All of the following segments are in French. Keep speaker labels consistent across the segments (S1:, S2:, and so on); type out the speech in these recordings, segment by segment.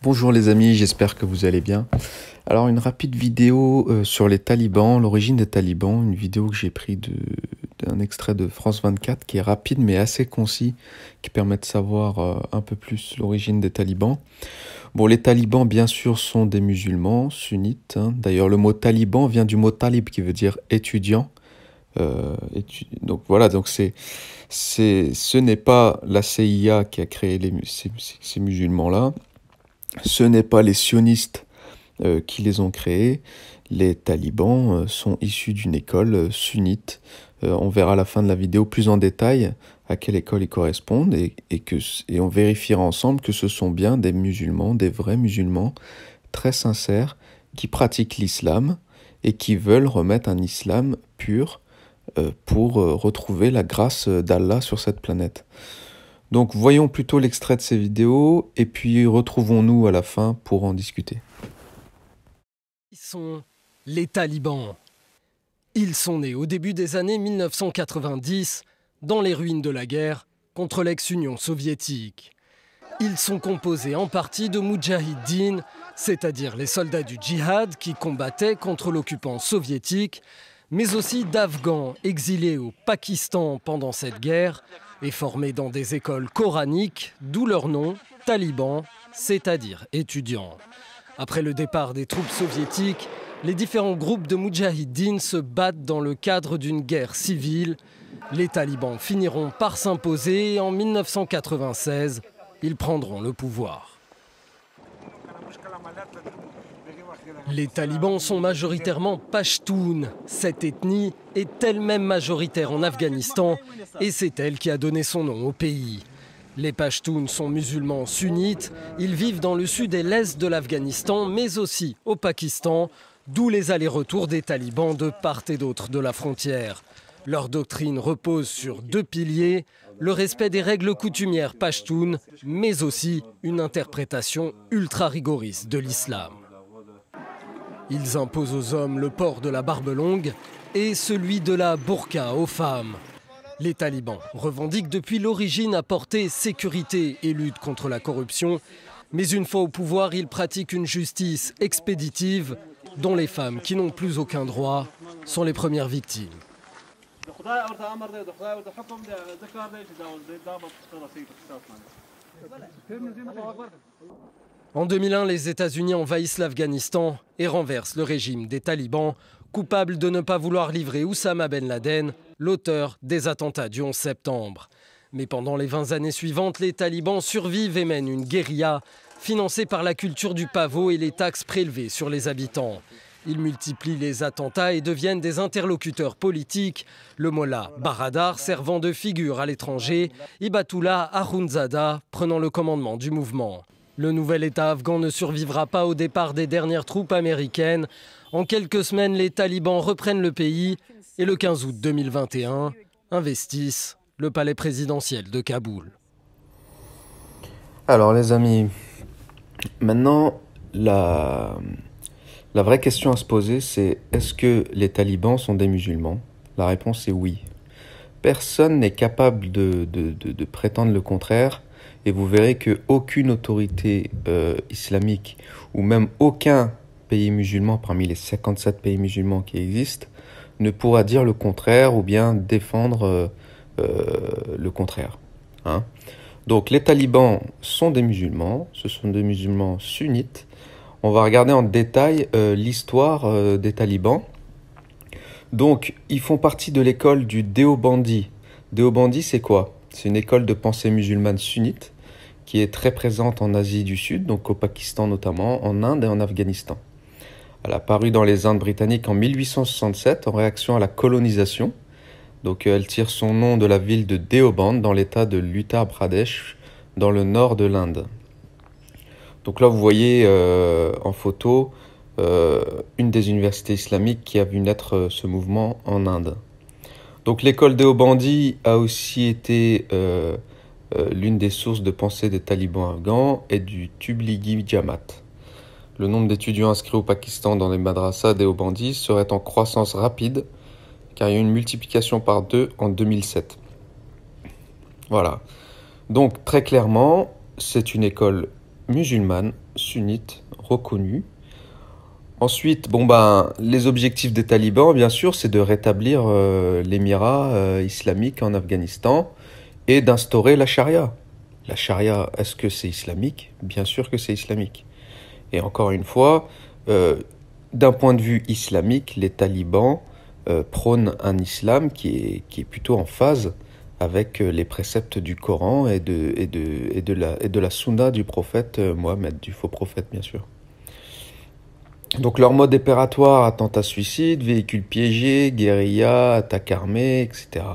S1: Bonjour les amis, j'espère que vous allez bien. Alors une rapide vidéo euh, sur les talibans, l'origine des talibans, une vidéo que j'ai prise d'un extrait de France 24 qui est rapide mais assez concis, qui permet de savoir euh, un peu plus l'origine des talibans. Bon, les talibans bien sûr sont des musulmans sunnites. Hein. D'ailleurs le mot taliban vient du mot talib qui veut dire étudiant. Euh, donc voilà, donc c'est ce n'est pas la CIA qui a créé les, ces musulmans-là. Ce n'est pas les sionistes euh, qui les ont créés. Les talibans euh, sont issus d'une école euh, sunnite. on verra à la fin de la vidéo plus en détail à quelle école ils correspondent et, que, et on vérifiera ensemble que ce sont bien des musulmans, des vrais musulmans très sincères qui pratiquent l'islam et qui veulent remettre un islam pur pour retrouver la grâce d'Allah sur cette planète. Donc voyons plutôt l'extrait de ces vidéos et puis retrouvons-nous à la fin pour en discuter.
S2: Ils sont les talibans. Ils sont nés au début des années 1990 dans les ruines de la guerre contre l'ex-Union soviétique. Ils sont composés en partie de Mujahideen, c'est-à-dire les soldats du djihad qui combattaient contre l'occupant soviétique, mais aussi d'Afghans exilés au Pakistan pendant cette guerre et formés dans des écoles coraniques, d'où leur nom, talibans, c'est-à-dire étudiants. Après le départ des troupes soviétiques, les différents groupes de Moudjahidines se battent dans le cadre d'une guerre civile. Les talibans finiront par s'imposer et en 1996, ils prendront le pouvoir. Les talibans sont majoritairement pashtounes. Cette ethnie est elle-même majoritaire en Afghanistan et c'est elle qui a donné son nom au pays. Les pashtounes sont musulmans sunnites, ils vivent dans le sud et l'est de l'Afghanistan mais aussi au Pakistan, d'où les allers-retours des talibans de part et d'autre de la frontière. Leur doctrine repose sur deux piliers, le respect des règles coutumières pashtunes, mais aussi une interprétation ultra rigoriste de l'islam. Ils imposent aux hommes le port de la barbe longue et celui de la burqa aux femmes. Les talibans revendiquent depuis l'origine apporter sécurité et lutte contre la corruption, mais une fois au pouvoir, ils pratiquent une justice expéditive dont les femmes qui n'ont plus aucun droit sont les premières victimes. En 2001, les États-Unis envahissent l'Afghanistan et renversent le régime des talibans, coupables de ne pas vouloir livrer Oussama Ben Laden, l'auteur des attentats du 11 septembre. Mais pendant les 20 années suivantes, les talibans survivent et mènent une guérilla financée par la culture du pavot et les taxes prélevées sur les habitants. Ils multiplient les attentats et deviennent des interlocuteurs politiques. Le mollah Baradar servant de figure à l'étranger, Ibatullah Arunzada prenant le commandement du mouvement. Le nouvel État afghan ne survivra pas au départ des dernières troupes américaines. En quelques semaines, les talibans reprennent le pays et le 15 août 2021, investissent le palais présidentiel de Kaboul.
S1: Alors les amis, maintenant la la vraie question à se poser, c'est est-ce que les talibans sont des musulmans La réponse est oui. Personne n'est capable de, prétendre le contraire et vous verrez que aucune autorité euh, islamique ou même aucun pays musulman parmi les 57 pays musulmans qui existent ne pourra dire le contraire ou bien défendre euh, euh, le contraire. Hein Donc les talibans sont des musulmans, ce sont des musulmans sunnites on va regarder en détail euh, l'histoire euh, des talibans. Donc, ils font partie de l'école du Deobandi. Deobandi, c'est quoi C'est une école de pensée musulmane sunnite qui est très présente en Asie du Sud, donc au Pakistan notamment, en Inde et en Afghanistan. Elle a paru dans les Indes britanniques en 1867 en réaction à la colonisation. Donc, elle tire son nom de la ville de Deoband dans l'état de l'Uttar Pradesh, dans le nord de l'Inde. Donc là, vous voyez euh, en photo euh, une des universités islamiques qui a vu naître euh, ce mouvement en Inde. Donc l'école Hauts-Bandits a aussi été l'une des sources de pensée des talibans afghans et du Tublighi Jamaat. Le nombre d'étudiants inscrits au Pakistan dans les madrasas bandits serait en croissance rapide car il y a eu une multiplication par deux en 2007. Voilà. Donc très clairement, c'est une école musulmane sunnite reconnue. Ensuite, bon ben, les objectifs des talibans, bien sûr, c'est de rétablir euh, l'émirat euh, islamique en Afghanistan et d'instaurer la charia. La charia, est-ce que c'est islamique Bien sûr que c'est islamique. Et encore une fois, euh, d'un point de vue islamique, les talibans prônent un islam qui qui est plutôt en phase avec euh, les préceptes du Coran et de, et de, et de, la, et de la sunna du prophète euh, Mohammed, du faux prophète bien sûr. Donc leur mode opératoire, attentat suicide, véhicules piégés, guérilla, attaque armée, etc.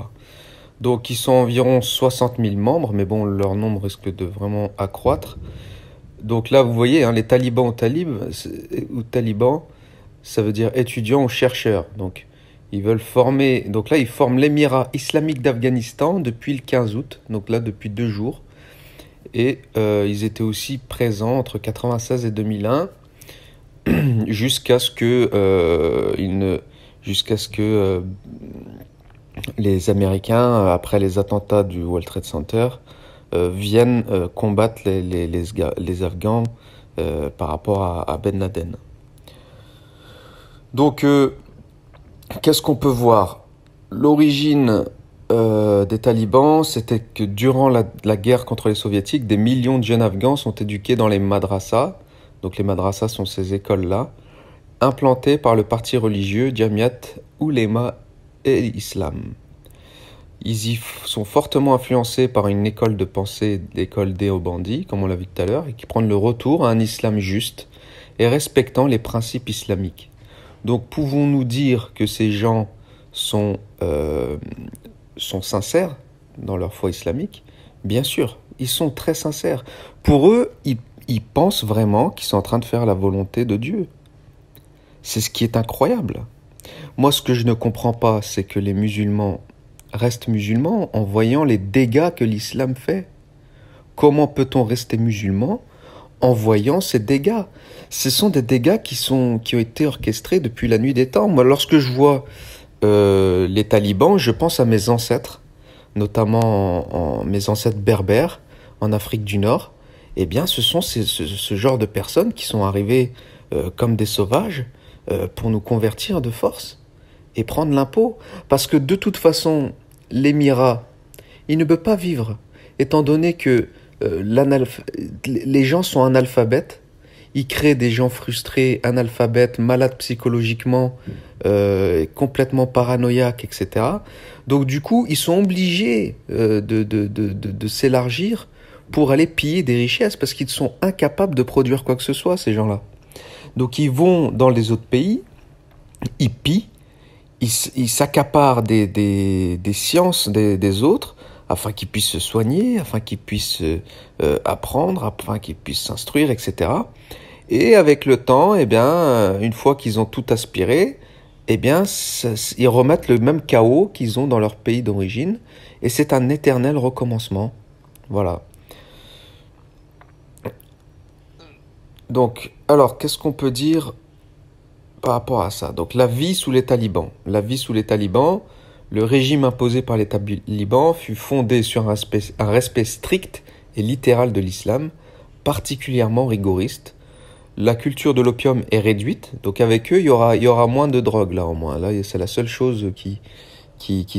S1: Donc ils sont environ 60 000 membres, mais bon, leur nombre risque de vraiment accroître. Donc là, vous voyez, hein, les talibans talib, ou talibans, ça veut dire étudiants ou chercheurs. Donc ils veulent former, donc là ils forment l'émirat islamique d'Afghanistan depuis le 15 août, donc là depuis deux jours. Et euh, ils étaient aussi présents entre 1996 et 2001 jusqu'à ce que, euh, ne, jusqu'à ce que euh, les Américains, après les attentats du World Trade Center, viennent combattre les, les, les, les Afghans par rapport à, à Ben Laden. Donc qu'est-ce qu'on peut voir L'origine euh, des talibans, c'était que durant la, guerre contre les soviétiques, des millions de jeunes afghans sont éduqués dans les madrasas. Donc les madrasas sont ces écoles-là, implantées par le parti religieux Jamiat Ulema et Islam. Ils y sont fortement influencés par une école de pensée, l'école Obandis, comme on l'a vu tout à l'heure, et qui prennent le retour à un islam juste et respectant les principes islamiques. Donc pouvons-nous dire que ces gens sont, euh, sincères dans leur foi islamique Bien sûr, ils sont très sincères. Pour eux, ils, ils pensent vraiment qu'ils sont en train de faire la volonté de Dieu. C'est ce qui est incroyable. Moi, ce que je ne comprends pas, c'est que les musulmans restent musulmans en voyant les dégâts que l'islam fait. Comment peut-on rester musulman en voyant ces dégâts. Ce sont des dégâts qui, sont, qui ont été orchestrés depuis la nuit des temps. Moi, lorsque je vois euh, les talibans, je pense à mes ancêtres, notamment en, mes ancêtres berbères en Afrique du Nord. Eh bien, ce sont ce, genre de personnes qui sont arrivées euh, comme des sauvages euh, pour nous convertir de force et prendre l'impôt. Parce que de toute façon, l'émirat, il ne peut pas vivre, étant donné que euh, les gens sont analphabètes, ils créent des gens frustrés, analphabètes, malades psychologiquement, euh, complètement paranoïaques, etc. Donc du coup, ils sont obligés euh, de, s'élargir pour aller piller des richesses parce qu'ils sont incapables de produire quoi que ce soit, ces gens-là. Donc ils vont dans les autres pays, ils pillent, ils s'accaparent des, sciences des autres afin qu'ils puissent se soigner, afin qu'ils puissent euh, apprendre, afin qu'ils puissent s'instruire, etc. Et avec le temps, eh bien, euh, une fois qu'ils ont tout aspiré, eh bien, ils remettent le même chaos qu'ils ont dans leur pays d'origine, et c'est un éternel recommencement. Voilà. Donc, alors, qu'est-ce qu'on peut dire par rapport à ça Donc, la vie sous les talibans. La vie sous les talibans, le régime imposé par l'État liban fut fondé sur un respect, strict et littéral de l'islam, particulièrement rigoriste. La culture de l'opium est réduite, donc avec eux, il y aura, moins de drogue, là au moins. Là, c'est la seule chose qui,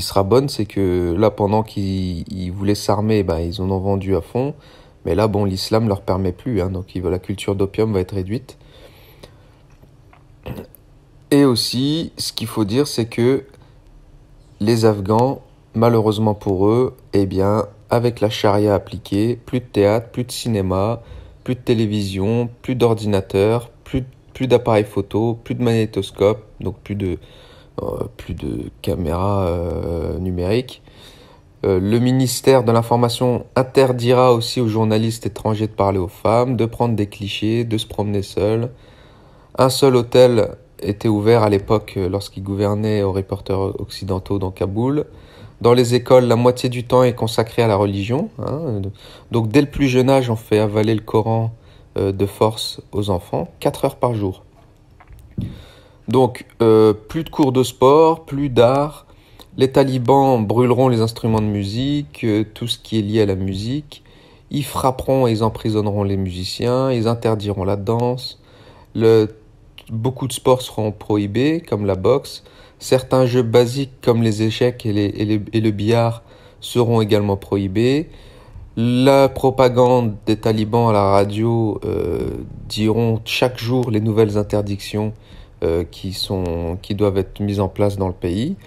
S1: sera bonne, c'est que là, pendant qu'ils voulaient s'armer, ben, ils en ont vendu à fond. Mais là, bon, l'islam leur permet plus, hein, donc la culture d'opium va être réduite. Et aussi, ce qu'il faut dire, c'est que les Afghans, malheureusement pour eux, eh bien, avec la charia appliquée, plus de théâtre, plus de cinéma, plus de télévision, plus d'ordinateur, plus, plus d'appareils photo, plus de magnétoscope, donc plus de, euh, plus de caméras euh, numériques. Euh, le ministère de l'Information interdira aussi aux journalistes étrangers de parler aux femmes, de prendre des clichés, de se promener seuls. Un seul hôtel était ouvert à l'époque euh, lorsqu'il gouvernait aux reporters occidentaux dans Kaboul. Dans les écoles, la moitié du temps est consacrée à la religion. Hein. Donc dès le plus jeune âge, on fait avaler le Coran euh, de force aux enfants, 4 heures par jour. Donc euh, plus de cours de sport, plus d'art. Les talibans brûleront les instruments de musique, tout ce qui est lié à la musique. Ils frapperont et ils emprisonneront les musiciens, ils interdiront la danse. Le beaucoup de sports seront prohibés, comme la boxe. Certains jeux basiques, comme les échecs et, le billard, seront également prohibés. La propagande des talibans à la radio euh, diront chaque jour les nouvelles interdictions euh, qui, doivent être mises en place dans le pays.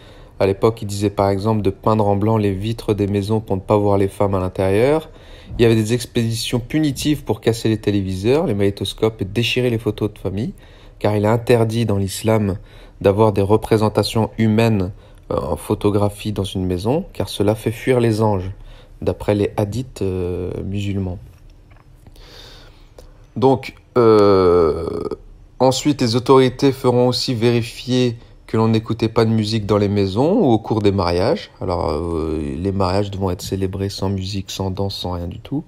S1: À l'époque, ils disaient par exemple de peindre en blanc les vitres des maisons pour ne pas voir les femmes à l'intérieur. Il y avait des expéditions punitives pour casser les téléviseurs, les magnétoscopes et déchirer les photos de famille car il est interdit dans l'islam d'avoir des représentations humaines euh, en photographie dans une maison, car cela fait fuir les anges, d'après les hadiths euh, musulmans. Donc, euh, ensuite, les autorités feront aussi vérifier que l'on n'écoutait pas de musique dans les maisons ou au cours des mariages. Alors, les mariages devront être célébrés sans musique, sans danse, sans rien du tout.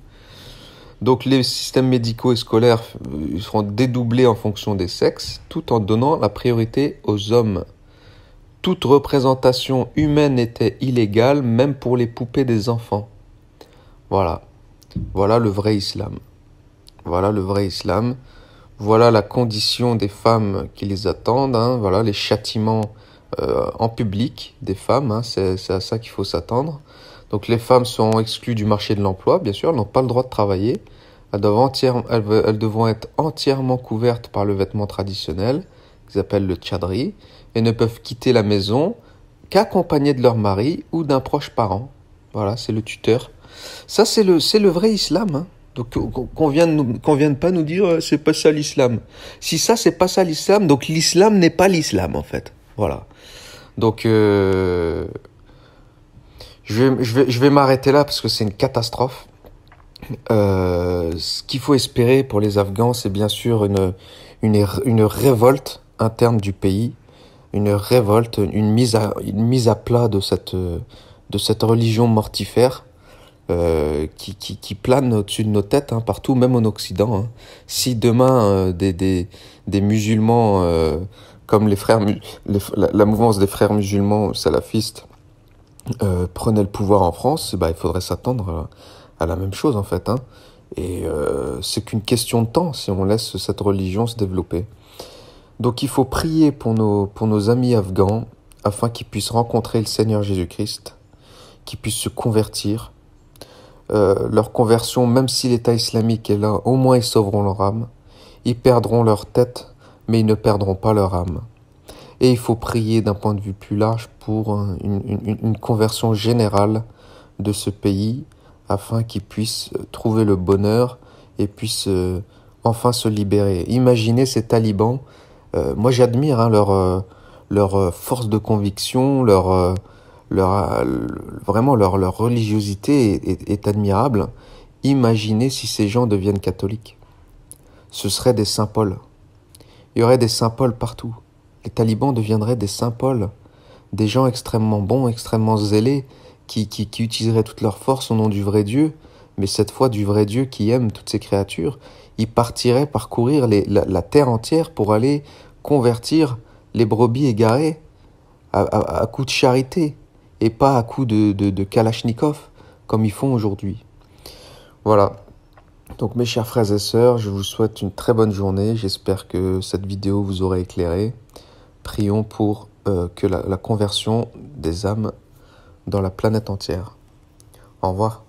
S1: Donc les systèmes médicaux et scolaires euh, seront dédoublés en fonction des sexes, tout en donnant la priorité aux hommes. Toute représentation humaine était illégale, même pour les poupées des enfants. Voilà. Voilà le vrai islam. Voilà le vrai islam. Voilà la condition des femmes qui les attendent. Hein. Voilà les châtiments euh, en public des femmes. Hein. C'est à ça qu'il faut s'attendre. Donc les femmes sont exclues du marché de l'emploi, bien sûr, elles n'ont pas le droit de travailler. Elles doivent, devront être entièrement couvertes par le vêtement traditionnel, qu'ils appellent le tchadri, et ne peuvent quitter la maison qu'accompagnées de leur mari ou d'un proche parent. Voilà, c'est le tuteur. Ça, c'est le, vrai islam. Hein. Donc euh, qu'on ne vienne pas nous dire euh, c'est pas ça l'islam. Si ça c'est pas ça l'islam, donc l'islam n'est pas l'islam en fait. Voilà. Donc euh, je vais, je vais, je vais m'arrêter là parce que c'est une catastrophe. Euh, ce qu'il faut espérer pour les Afghans, c'est bien sûr une, une, une, révolte interne du pays, une révolte, une mise à, une mise à plat de cette, de cette religion mortifère euh, qui, qui, qui, plane au-dessus de nos têtes, hein, partout, même en Occident. Hein. Si demain euh, des, des, des, musulmans, euh, comme les frères, la mouvance des frères musulmans salafistes, euh, prenait le pouvoir en France, bah, il faudrait s'attendre à, la même chose en fait. Hein. Et euh, c'est qu'une question de temps si on laisse cette religion se développer. Donc il faut prier pour nos, pour nos amis afghans afin qu'ils puissent rencontrer le Seigneur Jésus-Christ, qu'ils puissent se convertir. Euh, leur conversion, même si l'État islamique est là, au moins ils sauveront leur âme. Ils perdront leur tête, mais ils ne perdront pas leur âme. Et il faut prier d'un point de vue plus large pour une, conversion générale de ce pays afin qu'ils puissent trouver le bonheur et puisse euh, enfin se libérer. Imaginez ces talibans. Euh, moi j'admire hein, leur, euh, force de conviction, leur, leur, vraiment leur, religiosité est, admirable. Imaginez si ces gens deviennent catholiques. Ce serait des saints Paul. Il y aurait des saints Paul partout les talibans deviendraient des saints Paul, des gens extrêmement bons, extrêmement zélés, qui, qui, utiliseraient toute leur force au nom du vrai Dieu, mais cette fois du vrai Dieu qui aime toutes ces créatures, ils partiraient parcourir la, terre entière pour aller convertir les brebis égarées à, à, de charité et pas à coup de, de, de kalachnikov comme ils font aujourd'hui. Voilà. Donc mes chers frères et sœurs, je vous souhaite une très bonne journée. J'espère que cette vidéo vous aura éclairé. Prions pour euh, que la conversion des âmes dans la planète entière. Au revoir.